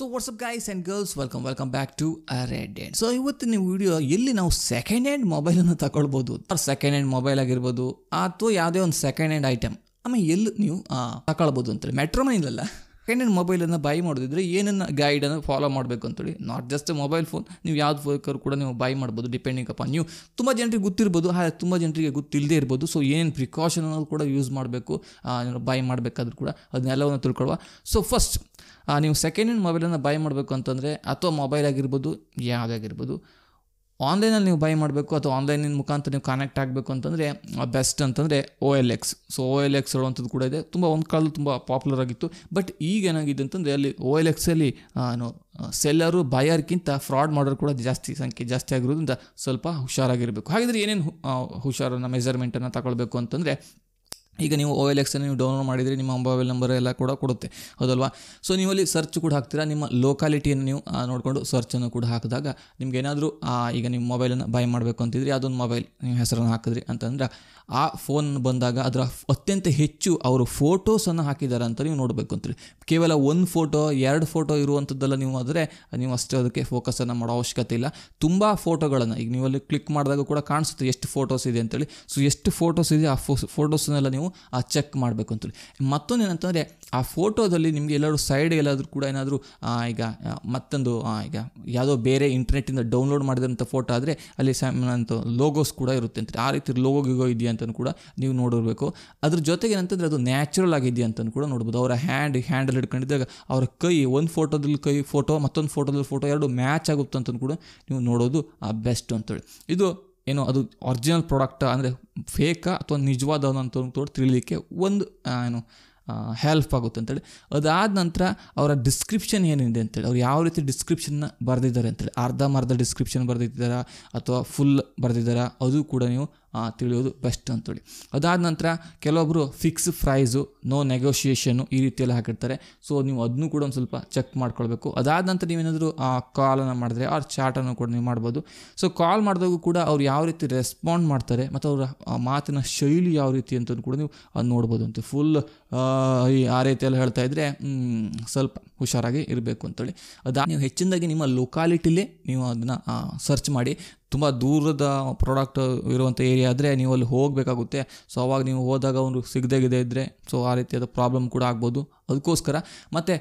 so what's up guys and girls welcome welcome back to a red and so ಇವತ್ತಿನ video ಎಲ್ಲಿ ನಾವು second hand ಮೊಬೈಲನ್ನು ತಗೊಳ್ಬೋದು second hand mobile ಆಗಿರ್ಬೋದು ಅಥವಾ ಯಾವುದೇ ಒಂದು ಸೆಕೆಂಡ್ ಹ್ಯಾಂಡ್ ಐಟಮ್ ಆಮೇಲೆ ಎಲ್ಲಿ ನೀವು ತಗೊಳ್ಬೋದು ಅಂತೇಳಿ ಮೆಟ್ರೋ ಮೆಟ್ರೋಮೈನಲ್ಲ ಸೆಕೆಂಡ್ ಮೊಬೈಲನ್ನು ಬೈ ಮಾಡೋದಿದ್ರೆ ಏನನ್ನು ಗೈಡನ್ನು ಫಾಲೋ ಮಾಡಬೇಕು ಅಂತೇಳಿ ನಾಟ್ ಜಸ್ಟ್ ಮೊಬೈಲ್ ಫೋನ್ ನೀವು ಯಾವ್ದು ಫೋಕರ್ ಕೂಡ ನೀವು ಬೈ ಮಾಡ್ಬೋದು ಡಿಪೆಂಡಿಂಗ್ ಅಪಾನ್ ನೀವು ತುಂಬ ಜನರಿಗೆ ಗೊತ್ತಿರ್ಬೋದು ಹಾಗೆ ತುಂಬ ಜನರಿಗೆ ಗೊತ್ತಿಲ್ಲದೆ ಇರ್ಬೋದು ಸೊ ಏನೇನು ಪ್ರಿಕಾಷನ್ ಕೂಡ ಯೂಸ್ ಮಾಡಬೇಕು ಬೈ ಮಾಡಬೇಕಾದ್ರೂ ಕೂಡ ಅದನ್ನೆಲ್ಲವನ್ನು ತಿಳ್ಕೊಳ್ಳುವ ಸೊ ಫಸ್ಟ್ ನೀವು ಸೆಕೆಂಡ್ ಹ್ಯಾಂಡ್ ಮೊಬೈಲನ್ನು ಬೈ ಮಾಡಬೇಕು ಅಂತಂದರೆ ಅಥವಾ ಮೊಬೈಲ್ ಆಗಿರ್ಬೋದು ಯಾವುದಾಗಿರ್ಬೋದು ಆನ್ಲೈನಲ್ಲಿ ನೀವು ಬೈ ಮಾಡಬೇಕು ಅಥವಾ ಆನ್ಲೈನಿನ ಮುಖಾಂತರ ನೀವು ಕನೆಕ್ಟ್ ಆಗಬೇಕು ಅಂತಂದರೆ ಬೆಸ್ಟ್ ಅಂತಂದರೆ O L X so O L X ಹೇಳುವಂಥದ್ದು ಕೂಡ ಇದೆ ತುಂಬ ಒಂದು ಕಾಲದಲ್ಲಿ ತುಂಬ ಪಾಪ್ಯುಲರ್ ಆಗಿತ್ತು ಬಟ್ ಈಗ ಏನಾಗಿದೆ ಅಂತಂದರೆ ಅಲ್ಲಿ ಓ ಎಲ್ ಎಕ್ಸಲ್ಲಿ ಸೆಲ್ಲರು ಬಯರ್ಗಿಂತ ಫ್ರಾಡ್ ಮಾಡೋರು ಕೂಡ ಜಾಸ್ತಿ ಸಂಖ್ಯೆ ಜಾಸ್ತಿ ಆಗಿರೋದ್ರಿಂದ ಸ್ವಲ್ಪ ಹುಷಾರಾಗಿರಬೇಕು ಹಾಗಿದ್ರೆ ಏನೇನು ಹುಷಾರನ್ನು ಮೆಜರ್ಮೆಂಟನ್ನು ತಗೊಳ್ಬೇಕು ಅಂತಂದರೆ ಈಗ ನೀವು ಓ ಎಲ್ ಎಕ್ಸನ್ನು ನೀವು ಡೌನ್ಲೋಡ್ ಮಾಡಿದರೆ ನಿಮ್ಮ ಮೊಬೈಲ್ ನಂಬರ್ ಎಲ್ಲ ಕೂಡ ಕೊಡುತ್ತೆ ಹೌದಲ್ವಾ ಸೊ ನೀವು ಅಲ್ಲಿ ಸರ್ಚ್ ಕೂಡ ಹಾಕ್ತೀರಾ ನಿಮ್ಮ ಲೋಕಾಲಿಟಿಯನ್ನು ನೀವು ನೋಡಿಕೊಂಡು ಸರ್ಚನ್ನು ಕೂಡ ಹಾಕಿದಾಗ ನಿಮ್ಗೆ ಏನಾದರೂ ಈಗ ನಿಮ್ಮ ಮೊಬೈಲನ್ನು ಬೈ ಮಾಡಬೇಕು ಅಂತಿದ್ರಿ ಅದೊಂದು ಮೊಬೈಲ್ ನೀವು ಹೆಸರನ್ನು ಹಾಕಿದ್ರಿ ಅಂತಂದ್ರೆ ಆ ಫೋನ್ ಬಂದಾಗ ಅದರ ಅತ್ಯಂತ ಹೆಚ್ಚು ಅವರು ಫೋಟೋಸನ್ನು ಹಾಕಿದ್ದಾರೆ ಅಂತ ನೀವು ನೋಡಬೇಕು ಅಂತೇಳಿ ಕೇವಲ ಒಂದು ಫೋಟೋ ಎರಡು ಫೋಟೋ ಇರುವಂಥದ್ದೆಲ್ಲ ನೀವು ಆದರೆ ನೀವು ಅಷ್ಟೇ ಅದಕ್ಕೆ ಫೋಕಸನ್ನು ಮಾಡೋ ಅವಶ್ಯಕತೆ ಇಲ್ಲ ತುಂಬ ಫೋಟೋಗಳನ್ನು ಈಗ ನೀವು ಅಲ್ಲಿ ಕ್ಲಿಕ್ ಮಾಡಿದಾಗ ಕೂಡ ಕಾಣಿಸುತ್ತೆ ಎಷ್ಟು ಫೋಟೋಸ್ ಇದೆ ಅಂತೇಳಿ ಸೊ ಎಷ್ಟು ಫೋಟೋಸ್ ಇದೆ ಆ ಫೋಟೋಸನ್ನೆಲ್ಲ ನೀವು ಚೆಕ್ ಮಾಡಬೇಕು ಅಂತೇಳಿ ಮತ್ತೊಂದು ಏನಂತಂದರೆ ಆ ಫೋಟೋದಲ್ಲಿ ನಿಮಗೆ ಎಲ್ಲರೂ ಸೈಡ್ ಎಲ್ಲಾದರೂ ಕೂಡ ಏನಾದರೂ ಈಗ ಮತ್ತೊಂದು ಈಗ ಯಾವುದೋ ಬೇರೆ ಇಂಟರ್ನೆಟ್ಟಿಂದ ಡೌನ್ಲೋಡ್ ಮಾಡಿದಂಥ ಫೋಟೋ ಆದರೆ ಅಲ್ಲಿ ಅಂತ ಲೋಗೋಸ್ ಕೂಡ ಇರುತ್ತೆ ಅಂತ ಆ ರೀತಿ ಲೋಗೋ ಗಿಗೋ ಇದೆಯಾ ಅಂತಲೂ ಕೂಡ ನೀವು ನೋಡಿರಬೇಕು ಅದ್ರ ಜೊತೆಗೆ ಏನಂತಂದರೆ ಅದು ನ್ಯಾಚುರಲ್ ಆಗಿದೆಯಾ ಅಂತಂದು ಕೂಡ ನೋಡ್ಬೋದು ಅವರ ಹ್ಯಾಂಡ್ ಹ್ಯಾಂಡಲ್ ಹಿಡ್ಕೊಂಡಿದ್ದಾಗ ಅವರ ಕೈ ಒಂದು ಫೋಟೋದಲ್ಲಿ ಕೈ ಫೋಟೋ ಮತ್ತೊಂದು ಫೋಟೋದಲ್ಲಿ ಫೋಟೋ ಎರಡು ಮ್ಯಾಚ್ ಆಗುತ್ತೆ ಅಂತಂದು ಕೂಡ ನೀವು ನೋಡೋದು ಬೆಸ್ಟ್ ಅಂತೇಳಿ ಇದು ಏನೋ ಅದು ಒರಿಜಿನಲ್ ಪ್ರಾಡಕ್ಟ ಅಂದರೆ ಫೇಕಾ ಅಥವಾ ಅಂತ ತೋಟ ತಿಳಿಲಿಕ್ಕೆ ಒಂದು ಏನು ಹೆಲ್ಪ್ ಆಗುತ್ತೆ ಅಂತೇಳಿ ಅದಾದ ನಂತರ ಅವರ ಡಿಸ್ಕ್ರಿಪ್ಷನ್ ಏನಿದೆ ಅಂತೇಳಿ ಅವ್ರು ಯಾವ ರೀತಿ ಡಿಸ್ಕ್ರಿಪ್ಷನ್ನ ಬರೆದಿದ್ದಾರೆ ಅಂತೇಳಿ ಅರ್ಧ ಮರ್ಧ ಡಿಸ್ಕ್ರಿಪ್ಷನ್ ಬರೆದಿದ್ದಾರಾ ಅಥವಾ ಫುಲ್ ಬರೆದಿದ್ದಾರಾ ಅದು ಕೂಡ ನೀವು ತಿಳಿಯೋದು ಬೆಸ್ಟ್ ಅಂತೇಳಿ ಅದಾದ ನಂತರ ಕೆಲವೊಬ್ಬರು ಫಿಕ್ಸ್ ಪ್ರೈಸು ನೋ ನೆಗೋಷಿಯೇಷನ್ನು ಈ ರೀತಿಯೆಲ್ಲ ಹಾಕಿರ್ತಾರೆ ಸೊ ನೀವು ಅದನ್ನು ಕೂಡ ಒಂದು ಸ್ವಲ್ಪ ಚೆಕ್ ಮಾಡ್ಕೊಳ್ಬೇಕು ಅದಾದ ನಂತರ ನೀವೇನಾದರೂ ಕಾಲನ್ನು ಮಾಡಿದ್ರೆ ಅವ್ರ ಚಾಟನ್ನು ಕೂಡ ನೀವು ಮಾಡ್ಬೋದು ಸೊ ಕಾಲ್ ಮಾಡಿದಾಗೂ ಕೂಡ ಅವ್ರು ಯಾವ ರೀತಿ ರೆಸ್ಪಾಂಡ್ ಮಾಡ್ತಾರೆ ಮತ್ತು ಅವರ ಮಾತಿನ ಶೈಲಿ ಯಾವ ರೀತಿ ಅಂತ ಕೂಡ ನೀವು ಅದು ನೋಡ್ಬೋದು ಅಂತ ಫುಲ್ ಈ ಆ ರೀತಿಯೆಲ್ಲ ಹೇಳ್ತಾ ಇದ್ದರೆ ಸ್ವಲ್ಪ ಹುಷಾರಾಗಿ ಇರಬೇಕು ಅಂತೇಳಿ ಅದಾ ನೀವು ಹೆಚ್ಚಿನದಾಗಿ ನಿಮ್ಮ ಲೊಕಾಲಿಟಿಲಿ ನೀವು ಅದನ್ನು ಸರ್ಚ್ ಮಾಡಿ ತುಂಬ ದೂರದ ಪ್ರಾಡಕ್ಟ್ ಇರುವಂಥ ಏರಿಯಾ ಆದರೆ ನೀವು ಅಲ್ಲಿ ಹೋಗಬೇಕಾಗುತ್ತೆ ಸೊ ಅವಾಗ ನೀವು ಹೋದಾಗ ಅವನು ಸಿಗದೇ ಇದ್ದರೆ ಸೊ ಆ ರೀತಿಯಾದ ಪ್ರಾಬ್ಲಮ್ ಕೂಡ ಆಗ್ಬೋದು ಅದಕ್ಕೋಸ್ಕರ ಮತ್ತು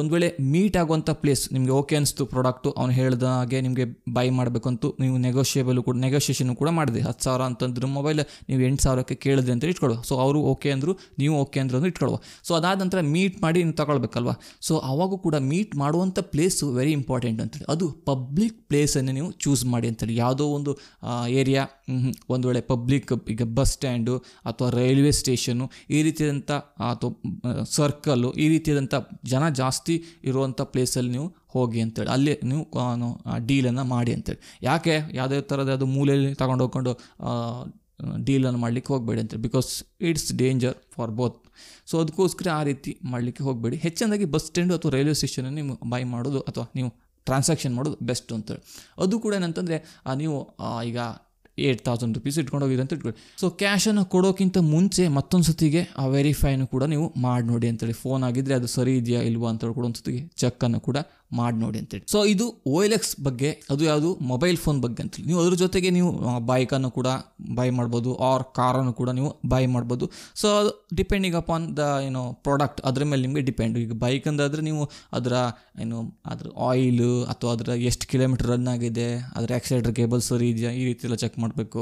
ಒಂದು ವೇಳೆ ಮೀಟ್ ಆಗುವಂಥ ಪ್ಲೇಸ್ ನಿಮಗೆ ಓಕೆ ಅನಿಸ್ತು ಪ್ರಾಡಕ್ಟು ಅವ್ನು ಹೇಳಿದ ಹಾಗೆ ನಿಮಗೆ ಬೈ ಮಾಡಬೇಕಂತೂ ನೀವು ನೆಗೋಷಿಯೇಬಲ್ ಕೂಡ ನೆಗೋಷಿಯೇಷನ್ ಕೂಡ ಮಾಡಿದೆ ಹತ್ತು ಸಾವಿರ ಅಂತಂದ್ರೆ ಮೊಬೈಲ್ ನೀವು ಎಂಟು ಸಾವಿರಕ್ಕೆ ಕೇಳಿದೆ ಅಂತ ಇಟ್ಕೊಳ್ಳುವ ಸೊ ಅವರು ಓಕೆ ಅಂದರು ನೀವು ಓಕೆ ಅಂದ್ರೆ ಇಟ್ಕೊಳ್ಳುವ ಸೊ ಅದಾದ ನಂತರ ಮೀಟ್ ಮಾಡಿ ನೀವು ತಗೊಳ್ಬೇಕಲ್ವಾ ಸೊ ಅವಾಗೂ ಕೂಡ ಮೀಟ್ ಮಾಡುವಂಥ ಪ್ಲೇಸು ವೆರಿ ಇಂಪಾರ್ಟೆಂಟ್ ಅಂತೇಳಿ ಅದು ಪಬ್ಲಿಕ್ ಪ್ಲೇಸನ್ನು ನೀವು ಚೂಸ್ ಮಾಡಿ ಅಂತೇಳಿ ಯಾವುದೋ ಒಂದು ಏರಿಯಾ ಒಂದು ವೇಳೆ ಪಬ್ಲಿಕ್ ಈಗ ಬಸ್ ಸ್ಟ್ಯಾಂಡು ಅಥವಾ ರೈಲ್ವೆ ಸ್ಟೇಷನ್ನು ಈ ರೀತಿಯಾದಂಥ ಅಥವಾ ಸರ್ಕಲ್ಲು ಈ ರೀತಿಯಾದಂಥ ಜನ ಜಾಸ್ತಿ ಇರುವಂಥ ಪ್ಲೇಸಲ್ಲಿ ನೀವು ಹೋಗಿ ಅಂತೇಳಿ ಅಲ್ಲಿ ನೀವು ಡೀಲನ್ನು ಮಾಡಿ ಅಂತೇಳಿ ಯಾಕೆ ಯಾವುದೇ ಥರದ ಅದು ಮೂಲೆಯಲ್ಲಿ ತಗೊಂಡು ಹೋಗ್ಕೊಂಡು ಡೀಲನ್ನು ಮಾಡಲಿಕ್ಕೆ ಹೋಗಬೇಡಿ ಅಂತೇಳಿ because it's danger for both so ಅದಕ್ಕೋಸ್ಕರ ಆ ರೀತಿ ಮಾಡಲಿಕ್ಕೆ ಹೋಗಬೇಡಿ ಹೆಚ್ಚಿನದಾಗಿ ಬಸ್ ಸ್ಟ್ಯಾಂಡು ಅಥವಾ ರೈಲ್ವೆ ಸ್ಟೇಷನನ್ನು ನೀವು ಬೈ ಮಾಡೋದು ಅಥವಾ ನೀವು ಟ್ರಾನ್ಸಾಕ್ಷನ್ ಮಾಡೋದು ಬೆಸ್ಟ್ ಅಂತೇಳಿ ಅದು ಕೂಡ ಏನಂತಂದರೆ ನೀವು ಈಗ ಏಯ್ಟ್ ತೌಸಂಡ್ ರುಪೀಸ್ ಇಟ್ಕೊಂಡು ಅಂತ ಇಟ್ಕೊಳ್ಳಿ ಸೊ ಕ್ಯಾಶನ್ನು ಕೊಡೋಕ್ಕಿಂತ ಮುಂಚೆ ಮತ್ತೊಂದು ಸತಿಗೆ ಆ ವೆರಿಫೈನು ಕೂಡ ನೀವು ಮಾಡಿ ನೋಡಿ ಅಂತೇಳಿ ಫೋನ್ ಆಗಿದ್ದರೆ ಅದು ಸರಿ ಇದೆಯಾ ಇಲ್ವಾ ಅಂತ ಕೂಡ ಒಂದು ಸತಿಗೆ ಚೆಕ್ಕನ್ನು ಕೂಡ ಮಾಡಿ ನೋಡಿ ಅಂತೇಳಿ ಸೊ ಇದು ಓ ಎಲ್ ಎಕ್ಸ್ ಬಗ್ಗೆ ಅದು ಯಾವುದು ಮೊಬೈಲ್ ಫೋನ್ ಬಗ್ಗೆ ಅಂತೇಳಿ ನೀವು ಅದ್ರ ಜೊತೆಗೆ ನೀವು ಬೈಕನ್ನು ಕೂಡ ಬೈ ಮಾಡ್ಬೋದು ಆರ್ ಕಾರನ್ನು ಕೂಡ ನೀವು ಬೈ ಮಾಡ್ಬೋದು ಸೊ ಅದು ಡಿಪೆಂಡಿಂಗ್ ಅಪಾನ್ ದ ಏನೋ ಪ್ರಾಡಕ್ಟ್ ಅದ್ರ ಮೇಲೆ ನಿಮಗೆ ಡಿಪೆಂಡ್ ಈಗ ಬೈಕ್ ಅಂದಾದರೆ ನೀವು ಅದರ ಏನು ಅದ್ರ ಆಯಿಲು ಅಥವಾ ಅದರ ಎಷ್ಟು ಕಿಲೋಮೀಟರ್ ರನ್ ಆಗಿದೆ ಅದರ ಆಕ್ಸಿಲೇಟರ್ ಕೇಬಲ್ ಸರಿ ಇದೆಯಾ ಈ ರೀತಿ ಎಲ್ಲ ಚೆಕ್ ಮಾಡಬೇಕು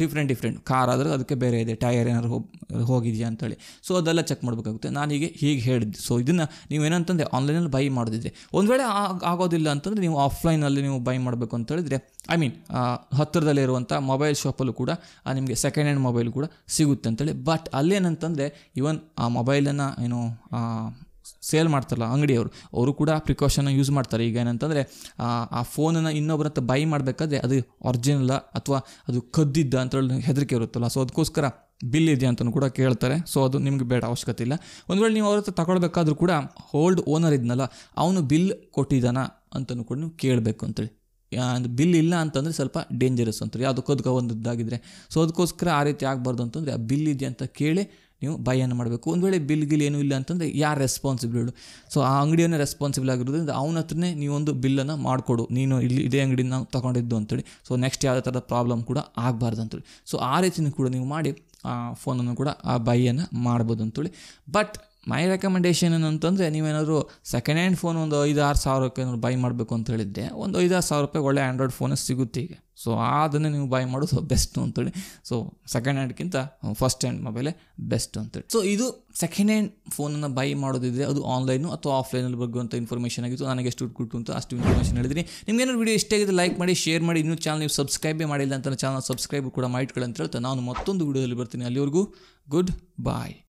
ಡಿಫ್ರೆಂಟ್ ಡಿಫ್ರೆಂಟ್ ಕಾರ್ ಆದರೆ ಅದಕ್ಕೆ ಬೇರೆ ಇದೆ ಟೈರ್ ಏನಾದ್ರು ಹೋಗಿ ಹೋಗಿದೆಯಾ ಅಂತೇಳಿ ಸೊ ಅದೆಲ್ಲ ಚೆಕ್ ಮಾಡಬೇಕಾಗುತ್ತೆ ನಾನು ಹೀಗೆ ಹೀಗೆ ಹೇಳಿದ್ದೆ ಸೊ ಇದನ್ನು ನೀವೇನಂತಂದರೆ ಆನ್ಲೈನಲ್ಲಿ ಬೈ ಮಾಡಿದ್ರೆ ಒಂದು ಒಂದು ವೇಳೆ ಆಗೋದಿಲ್ಲ ಅಂತಂದರೆ ನೀವು ಆಫ್ಲೈನಲ್ಲಿ ನೀವು ಬೈ ಮಾಡಬೇಕು ಅಂತ ಹೇಳಿದರೆ ಐ ಮೀನ್ ಹತ್ತಿರದಲ್ಲಿರುವಂಥ ಮೊಬೈಲ್ ಶಾಪಲ್ಲೂ ಕೂಡ ನಿಮಗೆ ಸೆಕೆಂಡ್ ಹ್ಯಾಂಡ್ ಮೊಬೈಲ್ ಕೂಡ ಸಿಗುತ್ತೆ ಅಂತೇಳಿ ಬಟ್ ಅಲ್ಲೇನಂತಂದರೆ ಈವನ್ ಆ ಮೊಬೈಲನ್ನು ಏನು ಸೇಲ್ ಮಾಡ್ತಾರಲ್ಲ ಅಂಗಡಿಯವರು ಅವರು ಕೂಡ ಪ್ರಿಕಾಷನ್ ಯೂಸ್ ಮಾಡ್ತಾರೆ ಈಗ ಏನಂತಂದರೆ ಆ ಫೋನನ್ನು ಇನ್ನೊಬ್ಬರ ಹತ್ರ ಬೈ ಮಾಡಬೇಕಾದ್ರೆ ಅದು ಒರಿಜಿನಲ್ಲ ಅಥವಾ ಅದು ಕದ್ದಿದ್ದ ಅಂತೇಳಿ ಹೆದರಿಕೆ ಇರುತ್ತಲ್ಲ ಸೊ ಅದಕ್ಕೋಸ್ಕರ ಬಿಲ್ ಇದೆಯಾ ಅಂತಲೂ ಕೂಡ ಕೇಳ್ತಾರೆ ಸೊ ಅದು ನಿಮಗೆ ಬೇಡ ಅವಶ್ಯಕತೆ ಇಲ್ಲ ಒಂದು ವೇಳೆ ನೀವು ಅವ್ರ ಹತ್ರ ತಗೊಳ್ಬೇಕಾದ್ರೂ ಕೂಡ ಹೋಲ್ಡ್ ಓನರ್ ಇದ್ನಲ್ಲ ಅವನು ಬಿಲ್ ಕೊಟ್ಟಿದ್ದಾನ ಅಂತಲೂ ಕೂಡ ನೀವು ಕೇಳಬೇಕು ಅಂತೇಳಿ ಬಿಲ್ ಇಲ್ಲ ಅಂತಂದರೆ ಸ್ವಲ್ಪ ಡೇಂಜರಸ್ ಅಂತ ಯಾವುದು ಕದ್ಕ ಸೊ ಅದಕ್ಕೋಸ್ಕರ ಆ ರೀತಿ ಆಗಬಾರ್ದು ಅಂತಂದರೆ ಆ ಬಿಲ್ ಇದೆಯಾ ಅಂತ ಕೇಳಿ ನೀವು ಬೈಯನ್ನು ಮಾಡಬೇಕು ಒಂದು ವೇಳೆ ಬಿಲ್ ಗಿಲ್ ಏನೂ ಇಲ್ಲ ಅಂತಂದರೆ ಯಾರು ರೆಸ್ಪಾನ್ಸಿಬಿಲ್ ಸೊ ಆ ಅಂಗಡಿಯನ್ನೇ ರೆಸ್ಪಾನ್ಸಿಬಲ್ ಆಗಿರೋದ್ರಿಂದ ಅವನ ಹತ್ರನೇ ನೀವೊಂದು ಬಿಲ್ಲನ್ನು ಮಾಡಿಕೊಡು ನೀನು ಇಲ್ಲಿ ಇದೇ ಅಂಗಡಿನ ನಾವು ತೊಗೊಂಡಿದ್ದು ಅಂತೇಳಿ ಸೊ ನೆಕ್ಸ್ಟ್ ಯಾವುದೇ ಥರದ ಪ್ರಾಬ್ಲಮ್ ಕೂಡ ಆಗಬಾರ್ದು ಅಂತೇಳಿ ಸೊ ಆ ರೀತಿಯೂ ಕೂಡ ನೀವು ಮಾಡಿ ಫೋನನ್ನು ಕೂಡ ಆ ಬೈಯನ್ನು ಮಾಡ್ಬೋದು ಅಂತೇಳಿ ಬಟ್ ಮೈ ರೆಕಮೆಂಡೇಷನ್ ಏನಂತಂದರೆ ನೀವೇನಾದರೂ ಸೆಕೆಂಡ್ ಹ್ಯಾಂಡ್ ಫೋನ್ ಒಂದು ಐದು ಆರು ಸಾವಿರ ರೂಪಾಯಿ ಬೈ ಮಾಡಬೇಕು ಅಂತ ಹೇಳಿದ್ದೆ ಒಂದು ಐದಾರು ಸಾವಿರ ರೂಪಾಯಿ ಒಳ್ಳೆ ಆ್ಯಂಡ್ರಾಯ್ಡ್ ಫೋನ್ ಸಿಗುತ್ತೆ ಈಗ ಸೊ ಅದನ್ನು ನೀವು ಬೈ ಮಾಡೋದು ಬೆಸ್ಟು ಅಂತೇಳಿ ಸೊ ಸೆಕೆಂಡ್ ಹ್ಯಾಂಡ್ಗಿಂತ ಫಸ್ಟ್ ಹ್ಯಾಂಡ್ ಮೊಬೈಲೇ ಬೆಸ್ಟ್ ಅಂತೇಳಿ ಸೊ ಇದು ಸೆಕೆಂಡ್ ಹ್ಯಾಂಡ್ ಫೋನನ್ನು ಬೈ ಮಾಡೋದಿದ್ರೆ ಅದು ಆನ್ಲೈನು ಅಥವಾ ಆಫ್ಲೈನಲ್ಲಿ ಬರುವಂಥ ಇನ್ಫಾರ್ಮೇಷನ್ ಆಗಿತ್ತು ನನಗೆ ಎಷ್ಟು ಕೊಟ್ಟು ಅಂತ ಅಷ್ಟು ಇನ್ಫಾರ್ಮೇಷನ್ ಹೇಳಿದ್ರಿ ನಿಮ್ಗೆ ಏನಾದ್ರು ವಿಡಿಯೋ ಇಷ್ಟ ಆಗಿದೆ ಲೈಕ್ ಮಾಡಿ ಶೇರ್ ಮಾಡಿ ಇನ್ನೂ ಚಾನಲ್ ನೀವು ಸಬ್ಸ್ಕ್ರೈಬೇ ಮಾಡಿಲ್ಲ ಅಂತ ಚಾನಲ್ ಸಬ್ಸ್ಕ್ರೈಬ್ ಕೂಡ ಮಾಡಿಟ್ಕೊಳ್ಳಿ ಅಂತ ಹೇಳ್ತಾ ನಾನು ಮತ್ತೊಂದು ವೀಡಿಯೋದಲ್ಲಿ ಬರ್ತೀನಿ ಅಲ್ಲಿವರೆಗೂ ಗುಡ್ ಬಾಯ್